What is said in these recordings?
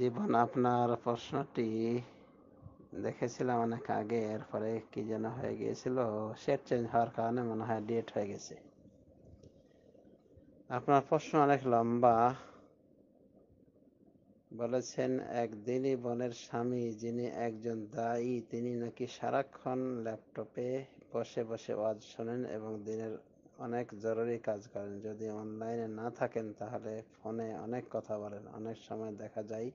জীবন আপনার প্রশ্নটি দেখেছিলাম অনেক আগে এরপরে কি যেন হয়ে গিয়েছিল সেট চেঞ্জ হওয়ার কারণে মনে হয় ডেট হয়ে গেছে আপনার প্রশ্ন অনেক লম্বা বলেছেন একদিনই বনের স্বামী যিনি একজন দায়ী তিনি নাকি সারাক্ষণ ল্যাপটপে বসে বসে ওয়াজ শোনেন এবং দিনের অনেক জরুরি কাজ করেন যদি অনলাইনে না থাকেন তাহলে ফোনে অনেক কথা বলেন অনেক সময় দেখা যায়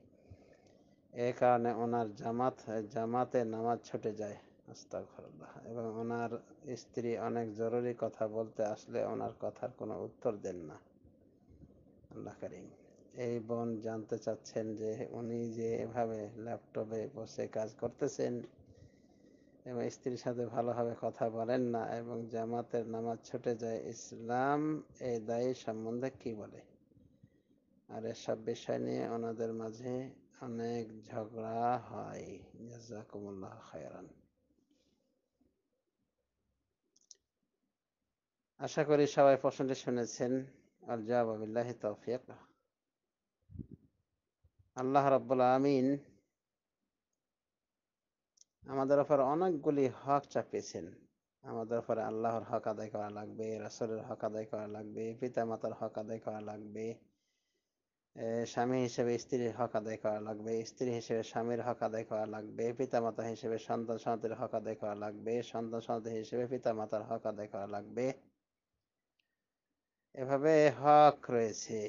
এ কারণে ওনার জামাত জামাতে নামাজ ছুটে যায় আস্তাগফিরুল্লাহ এবং ওনার স্ত্রী অনেক জরুরি কথা বলতে আসলে ওনার কথার কোনো উত্তর দেন না আল্লাহ করিম এই বোন জানতে চাচ্ছেন যে উনি যে এভাবে ল্যাপটপে বসে কাজ করতেছেন এবং স্ত্রীর সাথে ভালোভাবে কথা বলেন না এবং জামাতের নামাজ ছুটে যায় ইসলাম এই দায়ী সম্বন্ধে কি বলে আর এসব বিষয় নিয়ে ওনাদের মাঝে অনেক ঝগড়া হয় জাজাকুমুল্লাহ খায়রান আশা করি সবাই প্রশ্নটি শুনেছেন আল জবাবিল্লাহ তৌফিক আল্লাহ রব্বুল আমিন আমাদের ওপর অনেকগুলি হক চাপিয়েছেন আমাদের ওপরে আল্লাহর হক আদায় করা লাগবে রাসলের হক আদায় করা লাগবে পিতা মাতার হক আদায় করা লাগবে স্বামী হিসেবে স্ত্রীর হক আদায় করা লাগবে স্ত্রী হিসেবে স্বামীর হক আদায় করা লাগবে পিতামাতা হিসেবে সন্তান সন্তানের হক আদায় করা লাগবে সন্তান সন্তান হিসেবে পিতামাতার হক আদায় করা লাগবে এভাবে হক রয়েছে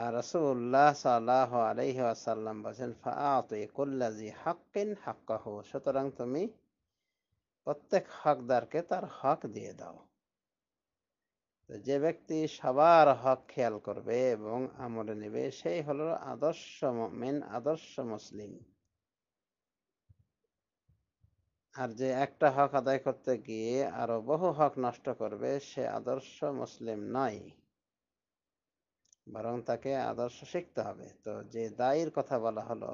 আর রাসূলুল্লাহ সাল্লাল্লাহু আলাইহি ওয়াসাল্লাম আসাল্লাম ফাআতি ফাআতুল্লাজি হাক্কিন হাক্কাহু সুতরাং তুমি প্রত্যেক হকদারকে তার হক দিয়ে দাও যে ব্যক্তি সবার হক খেয়াল করবে এবং আমলে নেবে সেই হল আদর্শ মেন আদর্শ মুসলিম আর যে একটা হক আদায় করতে গিয়ে আরো বহু হক নষ্ট করবে সে আদর্শ মুসলিম নয় বরং তাকে আদর্শ শিখতে হবে তো যে দায়ের কথা বলা হলো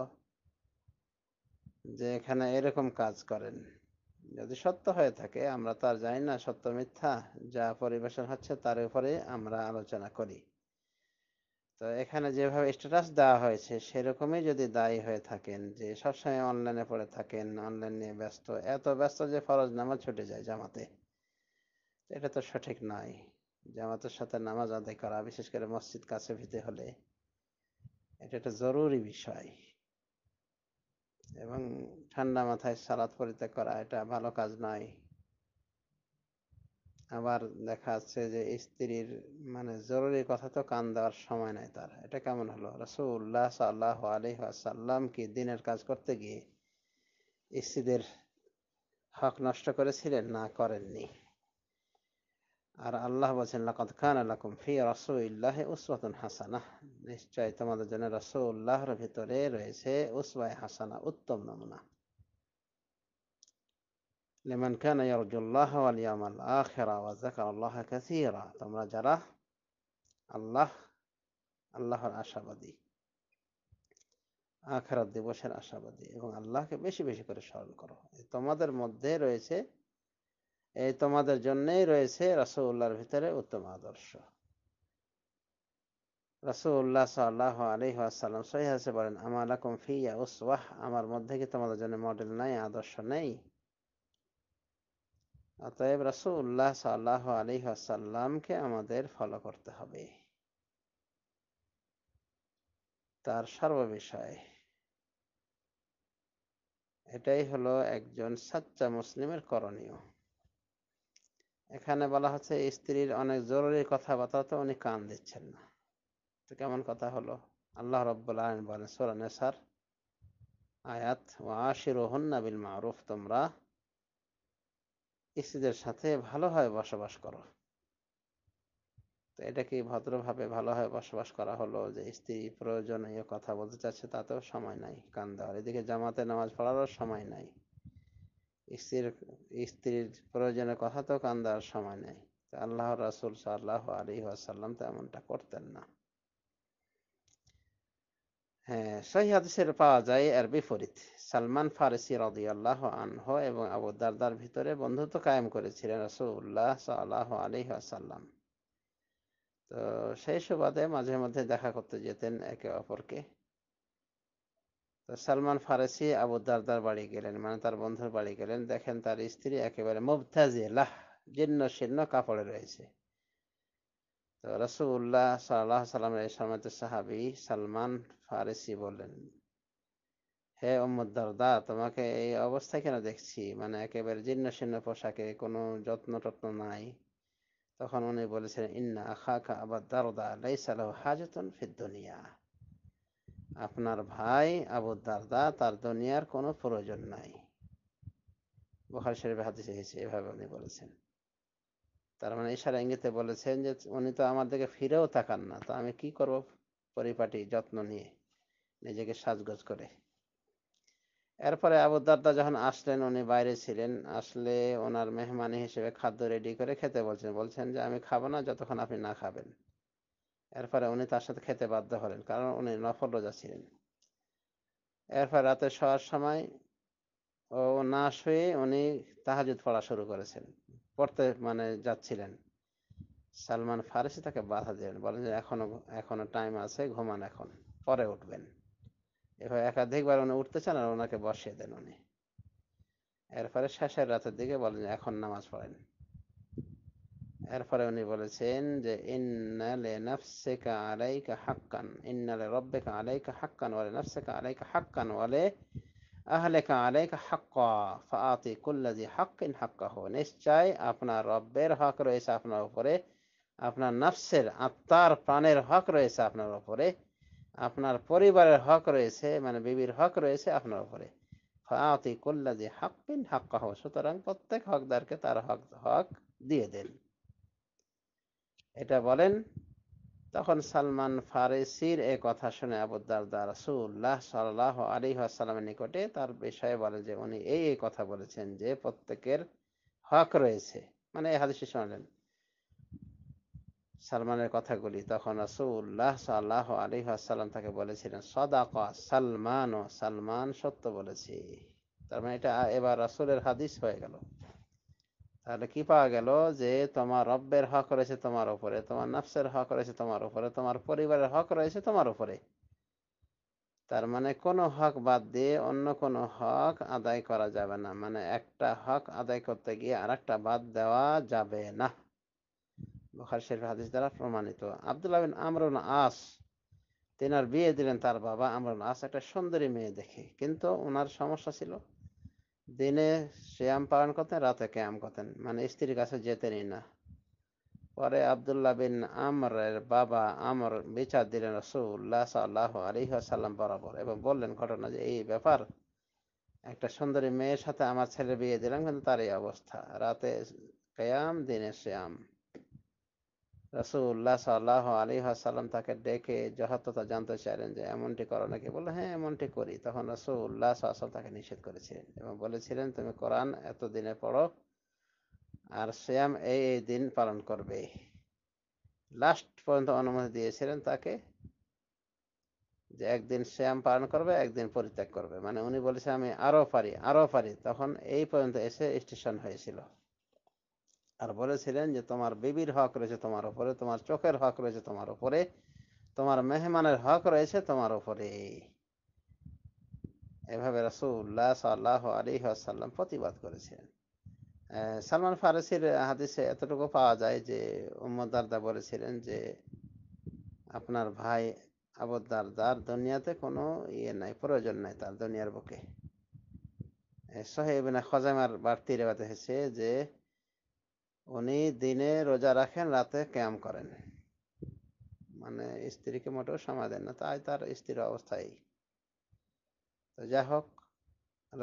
যে এখানে এরকম কাজ করেন যদি সত্য হয়ে থাকে আমরা তার জানি না সত্য মিথ্যা যা পরিবেশন হচ্ছে তার উপরে আমরা আলোচনা করি তো এখানে যেভাবে স্ট্যাটাস দেওয়া হয়েছে সেরকমই যদি দায়ী হয়ে থাকেন যে সবসময় অনলাইনে পড়ে থাকেন অনলাইন নিয়ে ব্যস্ত এত ব্যস্ত যে ফরজ নামাজ ছুটে যায় জামাতে এটা তো সঠিক নয় জামাতের সাথে নামাজ আদায় করা বিশেষ করে মসজিদ কাছে ভিতে হলে এটা একটা জরুরি বিষয় এবং ঠান্ডা মাথায় সালাদ পরিত্যাগ করা এটা ভালো কাজ নয় আবার দেখা যাচ্ছে যে স্ত্রীর মানে জরুরি কথা তো কান দেওয়ার সময় নাই তার এটা কেমন হলো রসুল্লাহ সাল্লাহ সাল্লাম কি দিনের কাজ করতে গিয়ে স্ত্রীদের হক নষ্ট করেছিলেন না করেননি আর আল্লাহ বলছেন লাকাদ কানা লাকুম ফি রাসূলিল্লাহ উসওয়াতুন হাসানাহ নিশ্চয় তোমাদের জন্য রাসূলুল্লাহর ভিতরে রয়েছে উসওয়ায়ে হাসানা উত্তম নমুনা লিমান কানা ইয়ারজুল্লাহ ওয়াল ইয়ামাল আখিরা ওয়া যাকারাল্লাহ কাসীরা তোমরা যারা আল্লাহ আল্লাহর আশাবাদী আখেরাত দিবসের আশাবাদী এবং আল্লাহকে বেশি বেশি করে স্মরণ করো তোমাদের মধ্যে রয়েছে এই তোমাদের জন্যেই রয়েছে রসগোল্লার ভিতরে উত্তম আদর্শ সাল্লাহ সহিহাসে বলেন আমালা উসওয়াহ আমার মধ্যে কি তোমাদের জন্য মডেল নাই আদর্শ নেই অতএব সাল্লাহ আমাদের ফলো করতে হবে তার সর্ববিষয়ে এটাই হলো একজন সাচ্চা মুসলিমের করণীয় এখানে বলা হচ্ছে স্ত্রীর অনেক জরুরি তো উনি কান দিচ্ছেন না তো কেমন কথা হলো আল্লাহ রব্বুল আলম বলেন সোরানে সার আয়াত ওয়াশিরোহন্না বিল মারুফ তোমরা স্ত্রীদের সাথে ভালোভাবে বসবাস করো তো এটা কি ভদ্রভাবে ভালোভাবে বসবাস করা হলো যে স্ত্রী প্রয়োজনীয় কথা বলতে চাচ্ছে তাতেও সময় নাই কান দেওয়ার এদিকে জামাতে নামাজ পড়ারও সময় নাই স্ত্রীর স্ত্রীর প্রয়োজনে কথা তো কান্দার সময় নেই আল্লাহ রাসুল সাল্লাহ আলী আসাল্লাম তো এমনটা করতেন না হ্যাঁ সেই হাদিসের পাওয়া যায় এর বিপরীত সালমান ফারসি রদি আল্লাহ আনহ এবং আবু দারদার ভিতরে বন্ধুত্ব কায়েম করেছিলেন রসুল্লাহ সাল্লাহ আলী আসাল্লাম তো সেই সুবাদে মাঝে মধ্যে দেখা করতে যেতেন একে অপরকে সালমান ফারসি আবু দারদার বাড়ি গেলেন মানে তার বন্ধুর বাড়ি গেলেন দেখেন তার স্ত্রী একেবারে মুবতাজে জিন্ন জীর্ণ শীর্ণ কাপড়ে রয়েছে তো রসুল্লাহ সাল্লাহ সাল্লামের সম্মত সাহাবি সালমান ফারসি বললেন হে দারদা তোমাকে এই অবস্থা কেন দেখছি মানে একেবারে জিন্ন শীর্ণ পোশাকে কোনো যত্ন টত্ন নাই তখন উনি বলেছেন ইন্না আখা কা আবার দারদা লাইসালাহ হাজতন ফিদ্দুনিয়া আপনার ভাই আবু দাদা তার দুনিয়ার কোনো প্রয়োজন নাই বহার শরীফ হাতে চেয়েছে এভাবে উনি বলেছেন তার মানে ইশারা ইঙ্গিতে বলেছেন যে উনি তো আমার দিকে ফিরেও থাকান না তো আমি কি করব পরিপাটি যত্ন নিয়ে নিজেকে সাজগোজ করে এরপরে আবু যখন আসলেন উনি বাইরে ছিলেন আসলে ওনার মেহমানি হিসেবে খাদ্য রেডি করে খেতে বলছেন বলছেন যে আমি খাবো না যতক্ষণ আপনি না খাবেন এরপরে উনি তার সাথে খেতে বাধ্য হলেন কারণ উনি নফল রোজা ছিলেন এরপর রাতে শোয়ার সময় ও না শুয়ে উনি তাহাজুদ পড়া শুরু করেছেন পড়তে মানে যাচ্ছিলেন সালমান ফারসি তাকে বাধা দিলেন বলেন যে এখনো এখনো টাইম আছে ঘুমান এখন পরে উঠবেন এভাবে একাধিকবার উনি উঠতে চান আর ওনাকে বসিয়ে দেন উনি এরপরে শেষের রাতের দিকে বলেন এখন নামাজ পড়েন এরপরে উনি বলেছেন যে ইন্নালে নাফসেকা আলাইকা হাক্কান ইন্নালে রব্বেকা আলাইকা হাক্কান ওয়ালে নাফসেকা আলাইকা হাক্কান ওয়ালে আহলেকা আলাইকা হাক্কা ফাতি কুল্লাজি হাক্কিন হাক্কা হো নিশ্চয় আপনার রব্বের হক রয়েছে আপনার উপরে আপনার নাফসের আত্মার প্রাণের হক রয়েছে আপনার উপরে আপনার পরিবারের হক রয়েছে মানে বিবির হক রয়েছে আপনার উপরে ফাতি কুল্লাজি হাক্কিন হাক্কা হো সুতরাং প্রত্যেক হকদারকে তার হক হক দিয়ে দেন এটা বলেন তখন সালমান ফারেসির এ কথা শুনে আবুদ্দারদা রাসুল্লাহ সাল্লাহ আলী আসালামের নিকটে তার বিষয়ে বলে যে উনি এই এই কথা বলেছেন যে প্রত্যেকের হক রয়েছে মানে এই হাদিসে শোনালেন সালমানের কথাগুলি তখন রাসুল্লাহ সাল্লাহ আলী আসসালাম তাকে বলেছিলেন সদাক সালমান ও সালমান সত্য বলেছি তার মানে এটা এবার রাসুলের হাদিস হয়ে গেল তাহলে কি পাওয়া গেল যে তোমার রব্বের হক রয়েছে তোমার উপরে তোমার নফসের হক রয়েছে তোমার উপরে তোমার পরিবারের হক রয়েছে তোমার উপরে তার মানে কোনো হক বাদ দিয়ে অন্য কোনো হক আদায় করা যাবে না মানে একটা হক আদায় করতে গিয়ে আর একটা বাদ দেওয়া যাবে না বুখার শরীফ হাদিস দ্বারা প্রমাণিত আবদুল্লাহ বিন আমরুল আস তিনার বিয়ে দিলেন তার বাবা আমরুল আস একটা সুন্দরী মেয়ে দেখে কিন্তু ওনার সমস্যা ছিল দিনে শ্যাম পালন করতেন রাতে ক্যাম করতেন মানে স্ত্রীর কাছে যেতেনই না পরে আবদুল্লাহ বিন আমরের বাবা আমর বিচার দিলেন রসুল্লাহ সাল্লাহ আলহাসাল্লাম বরাবর এবং বললেন ঘটনা যে এই ব্যাপার একটা সুন্দরী মেয়ের সাথে আমার ছেলে বিয়ে দিলাম কিন্তু তার এই অবস্থা রাতে ক্যাম দিনে শ্যাম রাসুল্লাহ সাল্লাহ আলী আসাল্লাম তাকে ডেকে যথার্থতা জানতে চাইলেন যে এমনটি করো নাকি বললো হ্যাঁ এমনটি করি তখন সাল্লাম তাকে নিষেধ করেছিলেন এবং বলেছিলেন তুমি কোরআন পড়ো আর শ্যাম এই এই দিন পালন করবে লাস্ট পর্যন্ত অনুমতি দিয়েছিলেন তাকে যে একদিন শ্যাম পালন করবে একদিন পরিত্যাগ করবে মানে উনি বলেছে আমি আরও পারি আরও পারি তখন এই পর্যন্ত এসে স্টেশন হয়েছিল আর বলেছিলেন যে তোমার বিবির হক রয়েছে তোমার উপরে তোমার চোখের হক রয়েছে তোমার উপরে তোমার মেহমানের হক রয়েছে তোমার উপরে এভাবে রাসুল্লাহ সাল্লাহ আলী আসাল্লাম প্রতিবাদ করেছিলেন সালমান ফারসির হাদিসে এতটুকু পাওয়া যায় যে উম্মদারদা বলেছিলেন যে আপনার ভাই আবদার দার দুনিয়াতে কোনো ইয়ে নাই প্রয়োজন নাই তার দুনিয়ার বুকে সহেবিনা খজামার বাড়তি রেবাতে হয়েছে যে উনি দিনে রোজা রাখেন রাতে ক্যাম করেন মানে স্ত্রীকে মোটেও সময় দেন না তাই তার স্ত্রীর অবস্থায় তো যাই হোক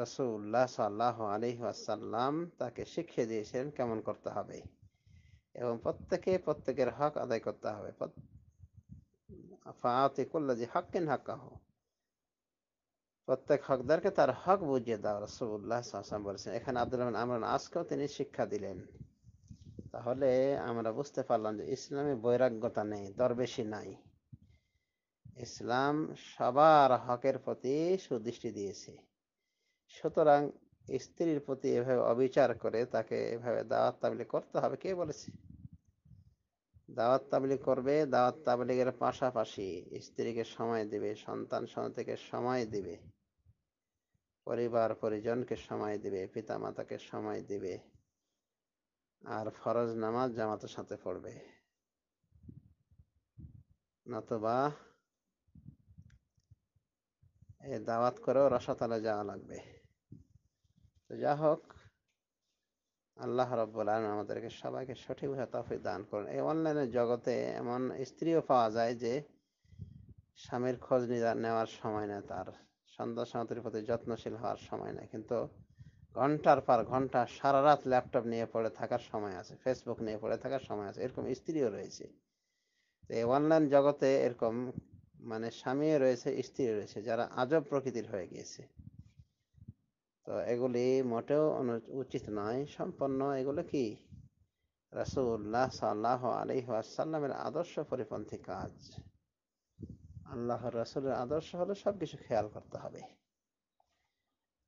রসুল্লাহ সাল্লাহ আলী আসাল্লাম তাকে শিখিয়ে দিয়েছেন কেমন করতে হবে এবং প্রত্যেকে প্রত্যেকের হক আদায় করতে হবে ফাতে করল যে হক কাহ প্রত্যেক হকদারকে তার হক বুঝিয়ে দাও রসুল্লাহ বলেছেন এখানে আব্দুল রহমান আমরান আজকেও তিনি শিক্ষা দিলেন তাহলে আমরা বুঝতে পারলাম যে ইসলামে বৈরাগ্যতা নেই দরবেশি নাই ইসলাম সবার হকের প্রতি সুদৃষ্টি দিয়েছে সুতরাং স্ত্রীর প্রতি এভাবে অবিচার করে তাকে এভাবে দাওয়াত তাবলি করতে হবে কে বলেছে দাওয়াত তাবলি করবে দাওয়াত তাবলিগের পাশাপাশি স্ত্রীকে সময় দিবে সন্তান সন্ততিকে সময় দিবে পরিবার পরিজনকে সময় দিবে পিতামাতাকে সময় দিবে আর ফরজ নামাজ জামাতের সাথে পড়বে নতবা দাওয়াত করেও রসাতলে যাওয়া লাগবে তো যা হোক আল্লাহ রব্বুল আলম আমাদেরকে সবাইকে সঠিকভাবে তফিক দান করুন এই অনলাইনের জগতে এমন স্ত্রীও পাওয়া যায় যে স্বামীর খোঁজ নেওয়ার সময় না তার সন্ধ্যা সন্তানের প্রতি যত্নশীল হওয়ার সময় না কিন্তু ঘন্টার পর ঘন্টা সারা রাত ল্যাপটপ নিয়ে পড়ে থাকার সময় আছে ফেসবুক নিয়ে পড়ে থাকার সময় আছে এরকম স্ত্রীও রয়েছে এই অনলাইন জগতে এরকম মানে স্বামীও রয়েছে স্ত্রী রয়েছে যারা আজব প্রকৃতির হয়ে গিয়েছে তো এগুলি মোটেও উচিত নয় সম্পন্ন এগুলো কি রাসুল্লাহ সাল্লাহ আলি আসাল্লামের আদর্শ পরিপন্থী কাজ আল্লাহর রাসুলের আদর্শ হলে সব কিছু খেয়াল করতে হবে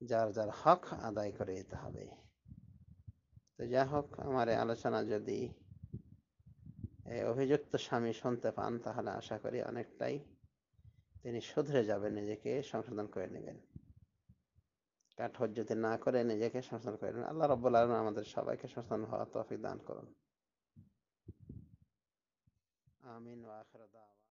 যার যার হক আদায় করে যেতে হবে তো যা হোক আমার আলোচনা যদি অভিযুক্ত স্বামী শুনতে পান তাহলে আশা করি অনেকটাই তিনি শুধরে যাবেন নিজেকে সংশোধন করে নেবেন কাঠোর যদি না করে নিজেকে সংশোধন করে নেবেন আল্লাহ রব আমাদের সবাইকে সংশোধন হওয়া তফিক দান করুন আমিন ওয়াখরদা